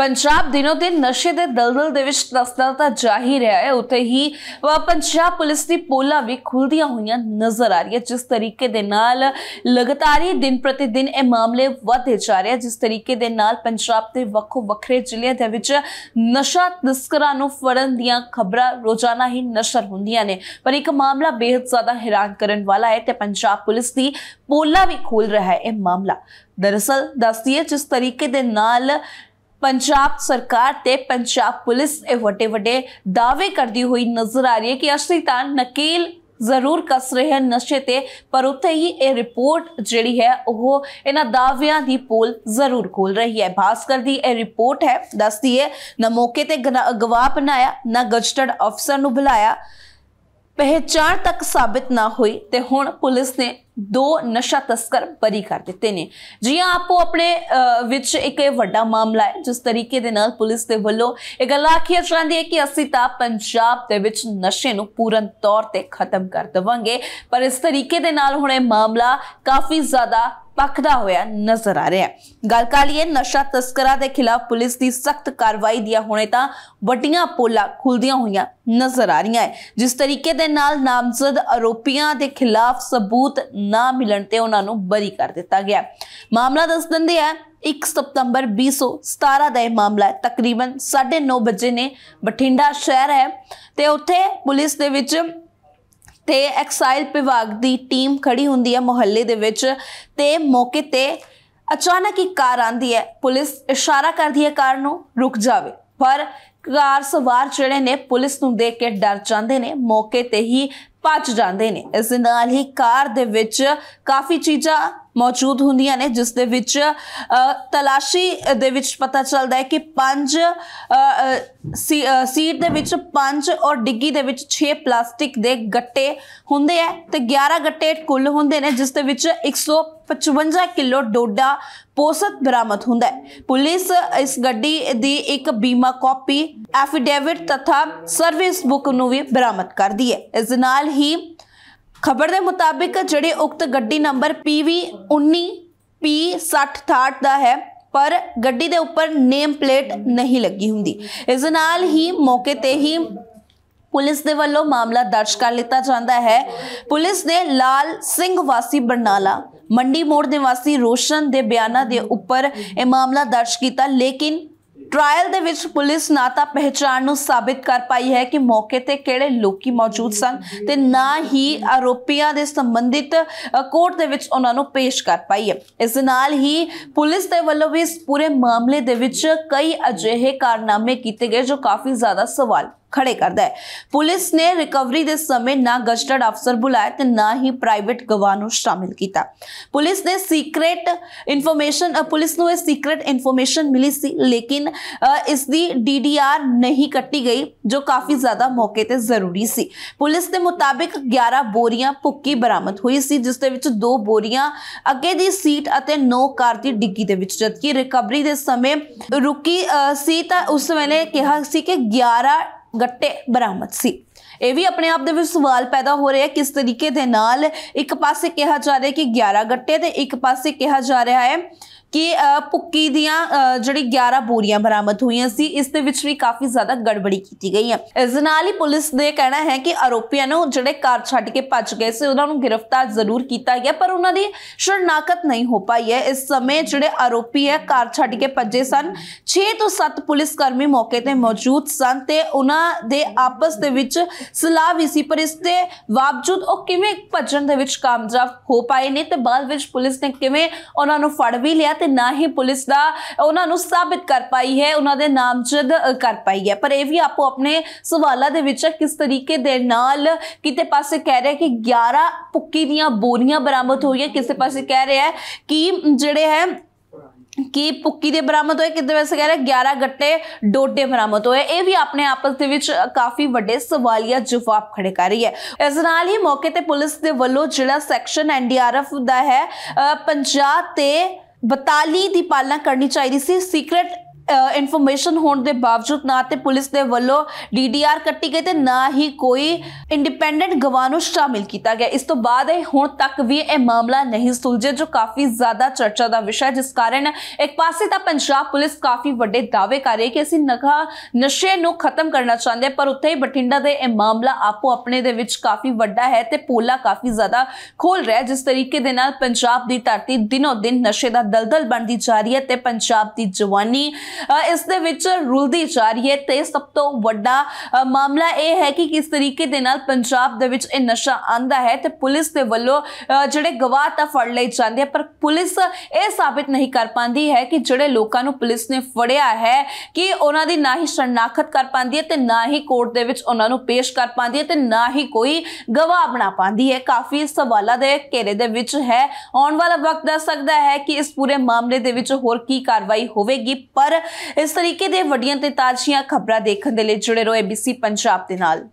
ਪੰਜਾਬ ਦਿਨੋ ਦਿਨ ਨਸ਼ੇ ਦੇ ਦਲਦਲ ਦੇ ਵਿੱਚ ਤਸਦਾ ਤਾਂ ਜਾ ਹੀ ਰਿਹਾ ਹੈ ਉੱਥੇ ਹੀ ਪੰਜਾਬ ਪੁਲਿਸ ਦੀ ਪੋਲਾ ਵੀ ਖੁੱਲਦੀਆਂ ਹੋਈਆਂ ਨਜ਼ਰ ਆ ਰਹੀ ਹੈ ਜਿਸ ਤਰੀਕੇ ਦੇ ਨਾਲ ਲਗਾਤਾਰ ਹੀ ਦਿਨ ਪ੍ਰਤੀ ਦਿਨ ਇਹ ਮਾਮਲੇ ਵਧਦੇ ਜਾ ਰਹੇ ਜਿਸ ਤਰੀਕੇ ਦੇ ਨਾਲ ਪੰਜਾਬ ਦੇ ਵੱਖੋ ਵੱਖਰੇ ਜ਼ਿਲ੍ਹਿਆਂ ਦੇ ਵਿੱਚ ਨਸ਼ਾ ਤਸਕਰਾਂ ਨੂੰ ਫੜਨ ਦੀਆਂ ਖਬਰਾਂ ਰੋਜ਼ਾਨਾ ਹੀ ਨਸ਼ਰ ਹੁੰਦੀਆਂ ਨੇ ਪਰ ਇੱਕ ਮਾਮਲਾ ਬੇहद ਜ਼ਿਆਦਾ ਹੈਰਾਨ ਕਰਨ ਵਾਲਾ ਹੈ ਤੇ ਪੰਜਾਬ ਪੁਲਿਸ ਦੀ ਪੋਲਾ ਵੀ ਖੁੱਲ ਰਿਹਾ ਹੈ ਇਹ ਮਾਮਲਾ ਦਰਅਸਲ ਦੱਸਦੀ ਹੈ ਜਿਸ ਤਰੀਕੇ ਦੇ ਨਾਲ ਪੰਜਾਬ ਸਰਕਾਰ ਤੇ ਪੰਜਾਬ ਪੁਲਿਸ ਇਹ ਵੱਡੇ ਵੱਡੇ ਦਾਅਵੇ ਕਰਦੀ ਹੋਈ ਨਜ਼ਰ ਆ ਰਹੀ ਹੈ ਕਿ ਅਸਲੀ ਤਾਂ ਨਕੀਲ ਜ਼ਰੂਰ ਕਸ ਰਹੇ ਹਨ ਨਸ਼ੇ ਤੇ ਪਰ ਉੱਥੇ ਹੀ ਇਹ ਰਿਪੋਰਟ ਜਿਹੜੀ ਹੈ ਉਹ ਇਹਨਾਂ ਦਾਅਵਿਆਂ ਦੀ ਪੋਲ ਜ਼ਰੂਰ ਖੋਲ ਰਹੀ ਹੈ ਭਾਸਕਰ ਦੀ ਇਹ ਰਿਪੋਰਟ ਹੈ ਦੱਸਦੀ ਹੈ ਨਾ ਮੌਕੇ ਤੇ ਗਵਾਹ ਬਣਾਇਆ ਨਾ ਗਜਟਡ ਅਫਸਰ ਨੂੰ ਬੁਲਾਇਆ ਪਹਿਚਾਨ ਤੱਕ ਸਾਬਤ ਨਾ ਹੋਈ ਤੇ ਹੁਣ ਪੁਲਿਸ ਨੇ ਦੋ ਨਸ਼ਾ ਤਸਕਰ ਬਰੀ ਕਰ ਦਿੱਤੇ ਨੇ ਜੀ ਆਪੋ ਆਪਣੇ ਵਿੱਚ ਇੱਕ ਇਹ ਵੱਡਾ ਮਾਮਲਾ ਹੈ ਜਿਸ ਤਰੀਕੇ ਦੇ ਨਾਲ ਪੁਲਿਸ ਦੇ ਵੱਲੋਂ ਇਹ ਗੱਲ ਆਖੀ ਜਾਂਦੀ ਹੈ ਕਿ ਅਸੀਂ ਤਾਂ ਪੰਜਾਬ ਦੇ ਵਿੱਚ ਨਸ਼ੇ ਨੂੰ ਪੂਰਨ ਤੌਰ ਤੇ ਖਤਮ ਕਰ ਦਵਾਂਗੇ ਪਰ ਇਸ ਤਰੀਕੇ ਦੇ ਨਾਲ ਹੁਣ ਇਹ ਮਾਮਲਾ ਕਾਫੀ ਜ਼ਿਆਦਾ ਪੱਕਦਾ ਹੋਇਆ ਨਜ਼ਰ ਆ ਰਿਹਾ ਹੈ ਗੱਲ ਕਰ ਲਈਏ ਨਸ਼ਾ ਤਸਕਰਾਂ ਦੇ ਖਿਲਾਫ ਪੁਲਿਸ ਦੀ ਸਖਤ ਕਾਰਵਾਈ ਦੀਆਂ ਹੁਣੇ ਤਾਂ ਵੱਡੀਆਂ ਪੋਲਾ ਖੁੱਲਦੀਆਂ ਹੋਈਆਂ ਨਜ਼ਰ ਆ ਰਹੀਆਂ ਹੈ ਜਿਸ ਤਰੀਕੇ ਦੇ ਨਾਲ ਨਾਮਜ਼ਦ ਆਰੋਪੀਆਂ ਦੇ ਖਿਲਾਫ ਸਬੂਤ ਨਾ ਮਿਲਣ ਤੇ ਉਹਨਾਂ ਨੂੰ ਬਰੀ ਕਰ ਦਿੱਤਾ ਗਿਆ ਮਾਮਲਾ ਦੱਸ ਦਿੰਦੇ ਆ 1 ਸਤੰਬਰ 2017 ਦਾ ਇਹ ਮਾਮਲਾ ਹੈ ਤਕਰੀਬਨ 9:30 ਵਜੇ ਨੇ ਬਠਿੰਡਾ ਸ਼ਹਿਰ ਹੈ ਤੇ ਉੱਥੇ ਪੁਲਿਸ ਦੇ ਵਿੱਚ ਤੇ ਐਕਸਾਈਲ ਵਿਭਾਗ ਦੀ ਟੀਮ ਖੜੀ ਹੁੰਦੀ ਹੈ ਮੁਹੱਲੇ ਦੇ ਵਿੱਚ ਤੇ ਮੌਕੇ ਤੇ ਅਚਾਨਕ ਹੀ ਕਾਰ ਆਂਦੀ ਹੈ ਪੁਲਿਸ ਇਸ਼ਾਰਾ ਕਰਦੀ ਹੈ ਕਾਰ ਨੂੰ ਰੁਕ ਜਾਵੇ ਪਰ ਕਾਰ ਸਵਾਰ ਜਿਹੜੇ ਨੇ ਪੁਲਿਸ ਨੂੰ ਦੇਖ ਕੇ ਡਰ ਜਾਂਦੇ ਨੇ ਮੌਕੇ ਤੇ ਹੀ ਭੱਜ ਜਾਂਦੇ ਨੇ ਇਸ ਦੇ ਨਾਲ ਹੀ ਕਾਰ ਦੇ ਵਿੱਚ ਕਾਫੀ ਚੀਜ਼ਾਂ ਮੌਜੂਦ ਹੁੰਦੀਆਂ ਨੇ ਜਿਸ ਦੇ ਵਿੱਚ ਤਲਾਸ਼ੀ ਦੇ ਵਿੱਚ ਪਤਾ ਚੱਲਦਾ ਹੈ ਕਿ ਪੰਜ ਸੀਟ ਦੇ ਵਿੱਚ ਪੰਜ ਔਰ ਡਿੱਗੀ ਦੇ ਵਿੱਚ 6 ਪਲਾਸਟਿਕ ਦੇ ਗੱਟੇ ਹੁੰਦੇ ਆ ਤੇ 11 ਗੱਟੇ ਕੁੱਲ ਹੁੰਦੇ ਨੇ ਜਿਸ ਦੇ ਵਿੱਚ 100 55 ਕਿਲੋ ਡੋਡਾ ਪੋਸਤ ਬਰਾਮਦ ਹੁੰਦਾ ਹੈ ਪੁਲਿਸ ਇਸ ਗੱਡੀ ਦੀ ਇੱਕ ਬੀਮਾ ਕਾਪੀ ਐਫੀਡੇਵਿਟ ਤਥਾ ਸਰਵਿਸ ਬੁੱਕ ਨੂੰ ਵੀ ਬਰਾਮਦ ਕਰਦੀ ਹੈ ਇਸ ਨਾਲ ਹੀ ਖਬਰ ਦੇ ਮੁਤਾਬਿਕ ਜਿਹੜੇ ਉਕਤ ਗੱਡੀ ਨੰਬਰ PV19 P6068 ਦਾ ਹੈ ਪਰ ਗੱਡੀ ਦੇ ਉੱਪਰ ਨੇਮ ਪਲੇਟ ਨਹੀਂ ਲੱਗੀ ਹੁੰਦੀ ਇਸ ਨਾਲ ਹੀ ਮੌਕੇ ਤੇ ਹੀ ਪੁਲਿਸ ਦੇ ਵੱਲੋਂ ਮਾਮਲਾ ਦਰਜ ਕਰ ਲਿੱਤਾ ਜਾਂਦਾ ਹੈ ਪੁਲਿਸ ਨੇ ਲਾਲ ਸਿੰਘ ਵਾਸੀ ਬਰਨਾਲਾ ਮੰਡੀ ਮੋੜ ਦੇ ਵਾਸੀ ਰੋਸ਼ਨ ਦੇ ਬਿਆਨਾਂ ਦੇ ਉੱਪਰ ਇਹ ਮਾਮਲਾ ਦਰਜ ਕੀਤਾ ਲੇਕਿਨ ਟ੍ਰਾਇਲ ਦੇ ਵਿੱਚ ਪੁਲਿਸ ਨਾ ਤਾਂ ਪਹਿਚਾਣ ਨੂੰ ਸਾਬਿਤ ਕਰ ਪਾਈ ਹੈ ਕਿ ਮੌਕੇ ਤੇ ਕਿਹੜੇ ਲੋਕੀ ਮੌਜੂਦ ਸਨ ਤੇ ਨਾ ਹੀ ਆਰੋਪੀਆਂ ਦੇ ਸੰਬੰਧਿਤ ਕੋਰਟ ਦੇ ਵਿੱਚ ਉਹਨਾਂ ਨੂੰ ਪੇਸ਼ ਕਰ ਪਾਈ ਹੈ ਇਸ ਦੇ ਨਾਲ ਹੀ ਪੁਲਿਸ ਦੇ ਵੱਲੋਂ ਵੀ ਇਸ ਪੂਰੇ ਮਾਮਲੇ ਦੇ ਵਿੱਚ ਕਈ ਅਜਿਹੇ ਕਾਰਨਾਮੇ ਕੀਤੇ ਗਏ ਜੋ ਕਾਫੀ ਜ਼ਿਆਦਾ ਸਵਾਲ ਖੜੇ ਕਰਦਾ ਹੈ ਪੁਲਿਸ ਨੇ ਰਿਕਵਰੀ ਦੇ ਸਮੇਂ ਨਾ ਗਸਟਡ ਅਫਸਰ ਬੁਲਾਇਆ ਤੇ ਨਾ ਹੀ ਪ੍ਰਾਈਵੇਟ ਗਵਾਹ ਨੂੰ ਸ਼ਾਮਿਲ ਕੀਤਾ ਪੁਲਿਸ ਨੇ ਸੀਕ੍ਰੇਟ ਇਨਫੋਰਮੇਸ਼ਨ ਪੁਲਿਸ ਨੂੰ ਇਹ ਸੀਕ੍ਰੇਟ ਇਨਫੋਰਮੇਸ਼ਨ ਮਿਲੀ ਸੀ ਲੇਕਿਨ ਇਸ ਦੀ ਡੀਡੀਆਰ ਨਹੀਂ ਕੱਟੀ ਗਈ ਜੋ ਕਾਫੀ ਜ਼ਿਆਦਾ ਮੌਕੇ ਤੇ ਜ਼ਰੂਰੀ ਸੀ ਪੁਲਿਸ ਦੇ ਮੁਤਾਬਿਕ 11 ਬੋਰੀਆਂ ਭੁੱਕੀ ਬਰਾਮਦ ਹੋਈ ਸੀ ਜਿਸ ਦੇ ਵਿੱਚ ਦੋ ਬੋਰੀਆਂ ਅੱਗੇ ਦੀ ਸੀਟ ਅਤੇ 9 ਕਾਰ ਦੀ ਡਿੱਗੀ ਦੇ ਵਿੱਚ ਜਦਕਿ ਰਿਕਵਰੀ ਦੇ ਸਮੇਂ ਰੁਕੀ ਸੀ ਤਾਂ ਉਸ ਵੇਲੇ ਕਿਹਾ ਸੀ ਕਿ 11 ਗੱਟੇ ਬਰਾਮਦ ਸੀ ਇਹ ਵੀ ਆਪਣੇ ਆਪ ਦੇ ਵਿੱਚ ਸਵਾਲ ਪੈਦਾ ਹੋ ਰਿਹਾ ਕਿਸ ਤਰੀਕੇ ਦੇ ਨਾਲ ਇੱਕ ਪਾਸੇ ਕਿਹਾ ਜਾ ਰਿਹਾ ਕਿ 11 ਗੱਟੇ ਤੇ ਇੱਕ ਪਾਸੇ ਕਿਹਾ ਜਾ ਰਿਹਾ ਹੈ ਕਿ ਪੁੱਕੀ ਦੀਆਂ ਜਿਹੜੀ 11 ਬੋਰੀਆਂ ਬਰਾਮਦ ਹੋਈਆਂ ਸੀ ਇਸ ਦੇ ਵਿੱਚ ਵੀ ਕਾਫੀ ਜ਼ਿਆਦਾ ਗੜਬੜੀ ਕੀਤੀ ਗਈ ਹੈ ਇਸ ਨਾਲ ਹੀ ਪੁਲਿਸ ਦੇ ਕਹਿਣਾ ਹੈ ਕਿ ਆਰੋਪੀਆਂ ਨੂੰ ਜਿਹੜੇ ਕਾਰ ਛੱਡ ਕੇ ਭੱਜ ਗਏ ਸੀ ਉਹਨਾਂ ਨੂੰ ਗ੍ਰਿਫਤਾਰ ਜ਼ਰੂਰ ਕੀਤਾ ਗਿਆ ਪਰ ਉਹਨਾਂ ਦੀ ਸ਼ਰਨਾਖਤ ਨਹੀਂ ਹੋ ਪਾਈ ਹੈ ਇਸ ਸਮੇਂ ਜਿਹੜੇ ਆਰੋਪੀ ਹੈ ਕਾਰ ਛੱਡ ਕੇ ਭੱਜੇ ਸਨ 6 ਤੋਂ 7 ਪੁਲਿਸ ਕਰਮੀ ਮੌਕੇ ਤੇ ਮੌਜੂਦ ਸਨ ਤੇ ਉਹਨਾਂ ਦੇ ਆਪਸ ਦੇ ਵਿੱਚ ਸਲਾਹ ਵੀ ਸੀ ਪਰ ਇਸ ਦੇ ਬਾਵਜੂਦ ਉਹ ਕਿਵੇਂ ਭੱਜਣ ਦੇ ਵਿੱਚ ਕਾਮਯਾਬ ਹੋ ਪਾਏ ਨੇ ਤੇ ਬਾਅਦ ਵਿੱਚ ਪੁਲਿਸ ਨੇ ਕਿਵੇਂ ਉਹਨਾਂ ਨੂੰ ਫੜ ਵੀ ਲਿਆ ਤੇ ਨਾ ਹੀ ਪੁਲਿਸ ਦਾ ਉਹਨਾਂ ਨੂੰ ਸਾਬਿਤ ਕਰ ਪਾਈ ਹੈ ਉਹਨਾਂ ਦੇ ਨਾਮਜ਼ਦ ਕਰ ਪਾਈ ਹੈ ਪਰ ਇਹ ਵੀ ਆਪੋ ਆਪਣੇ ਸਵਾਲਾਂ ਦੇ ਵਿੱਚ ਕਿਸ ਤਰੀਕੇ ਦੇ ਨਾਲ ਕਿਤੇ ਪਾਸੇ ਕਹਿ ਰਿਹਾ ਕਿ 11 ਪੁੱਕੀ ਦੀਆਂ ਬੋਰੀਆਂ ਬਰਾਮਦ ਹੋਈਆਂ ਕਿਸੇ ਪਾਸੇ ਕਹਿ ਰਿਹਾ ਕਿ ਜਿਹੜੇ ਹੈ ਕਿ ਪੁੱਕੀ ਦੇ ਬਰਾਮਦ ਹੋਏ ਕਿਤੇ ਵੈਸੇ ਕਹਿ ਰਿਹਾ 11 ਗੱਟੇ ਡੋਡੇ ਬਰਾਮਦ ਹੋਏ ਇਹ ਵੀ ਆਪਣੇ ਆਪਸ ਦੇ ਵਿੱਚ ਕਾਫੀ ਵੱਡੇ ਸਵਾਲੀਆ ਜਵਾਬ ਖੜੇ ਕਰ ਰਹੀ ਹੈ ਇਸ ਨਾਲ ਹੀ ਮੌਕੇ ਤੇ ਪੁਲਿਸ ਦੇ ਵੱਲੋਂ ਜਿਹੜਾ ਸੈਕਸ਼ਨ ਐਨਡੀਆਰਐਫ ਦਾ ਹੈ ਪੰਜਾਬ ਤੇ 42 ਦੀ ਪਾਲਣਾ ਕਰਨੀ ਚਾਹੀਦੀ ਸੀ ਸੀਕ੍ਰੇਟ ਇਨਫੋਰਮੇਸ਼ਨ ਹੋਣ ਦੇ ਬਾਵਜੂਦ ਨਾ ਤੇ ਪੁਲਿਸ ਦੇ ਵੱਲੋਂ ਡੀਡੀਆਰ ਕੱਟੀ ਗਈ ਤੇ ਨਾ ਹੀ ਕੋਈ ਇੰਡੀਪੈਂਡੈਂਟ ਗਵਾਹ ਨੂੰ ਸ਼ਾਮਿਲ ਕੀਤਾ ਗਿਆ ਇਸ ਤੋਂ ਬਾਅਦ ਹੁਣ ਤੱਕ ਵੀ ਇਹ ਮਾਮਲਾ ਨਹੀਂ ਸੁਲਝਿਆ ਜੋ ਕਾਫੀ ਜ਼ਿਆਦਾ ਚਰਚਾ ਦਾ ਵਿਸ਼ਾ ਹੈ ਜਿਸ ਕਾਰਨ ਇੱਕ ਪਾਸੇ ਤਾਂ ਪੰਜਾਬ ਪੁਲਿਸ ਕਾਫੀ ਵੱਡੇ ਦਾਅਵੇ ਕਰ ਰਹੀ ਕਿ ਅਸੀਂ ਨਗਾ ਨਸ਼ੇ ਨੂੰ ਖਤਮ ਕਰਨਾ ਚਾਹੁੰਦੇ ਪਰ ਉੱਥੇ ਹੀ ਬਠਿੰਡਾ ਦੇ ਇਹ ਮਾਮਲਾ ਆਪੋ ਆਪਣੇ ਦੇ ਵਿੱਚ ਕਾਫੀ ਵੱਡਾ ਹੈ ਤੇ ਪੋਲਾ ਕਾਫੀ ਜ਼ਿਆਦਾ ਖੋਲ ਰਿਹਾ ਜਿਸ ਤਰੀਕੇ ਦੇ ਨਾਲ ਪੰਜਾਬ ਦੀ ਧਰਤੀ ਦਿਨੋ ਦਿਨ ਨਸ਼ੇ ਦਾ ਦਲਦਲ ਬਣਦੀ ਜਾ ਰਹੀ ਹੈ ਤੇ ਪੰਜਾਬ ਦੀ ਜਵਾਨੀ ਇਸ ਦੇ ਵਿੱਚ ਰੁਲਦੀ ਜਾ ਰਹੀ ਹੈ ਤੇ ਸਭ ਤੋਂ ਵੱਡਾ ਮਾਮਲਾ ਇਹ ਹੈ ਕਿ ਕਿਸ ਤਰੀਕੇ ਦੇ ਨਾਲ ਪੰਜਾਬ ਦੇ ਵਿੱਚ ਇਹ ਨਸ਼ਾ ਆਂਦਾ ਹੈ ਤੇ ਪੁਲਿਸ ਦੇ ਵੱਲੋਂ ਜਿਹੜੇ ਗਵਾਹ ਤਾਂ ਫੜ ਲਏ ਜਾਂਦੇ ਪਰ ਪੁਲਿਸ ਇਹ ਸਾਬਿਤ ਨਹੀਂ ਕਰ ਪਾਉਂਦੀ ਹੈ ਕਿ ਜਿਹੜੇ ਲੋਕਾਂ ਨੂੰ ਪੁਲਿਸ ਨੇ ਫੜਿਆ ਹੈ ਕਿ ਉਹਨਾਂ ਦੀ ਨਾ ਹੀ ਸ਼ਨਾਖਤ ਕਰ ਪਾਉਂਦੀ ਹੈ ਤੇ ਨਾ ਹੀ ਕੋਰਟ ਦੇ ਵਿੱਚ ਉਹਨਾਂ ਨੂੰ ਪੇਸ਼ ਕਰ ਪਾਉਂਦੀ ਹੈ ਤੇ ਨਾ ਹੀ ਕੋਈ ਗਵਾਹ ਬਣਾ ਪਾਉਂਦੀ ਹੈ ਕਾਫੀ ਸਵਾਲਾਂ ਦੇ ਘੇਰੇ ਦੇ ਵਿੱਚ ਹੈ ਆਉਣ ਵਾਲਾ ਵਕਤ ਦੱਸ ਸਕਦਾ ਹੈ ਕਿ ਇਸ ਪੂਰੇ ਮਾਮਲੇ ਦੇ ਵਿੱਚ ਹੋਰ ਕੀ ਕਾਰਵਾਈ ਹੋਵੇਗੀ ਪਰ ਇਸ ਤਰੀਕੇ ਦੇ ਵੱਡੀਆਂ ਤੇ ਤਾਜ਼ੀਆਂ ਖਬਰਾਂ ਦੇਖਣ ਦੇ ਲਈ ਜੁੜੇ ਰਹੋ ABC ਪੰਜਾਬ ਦੇ ਨਾਲ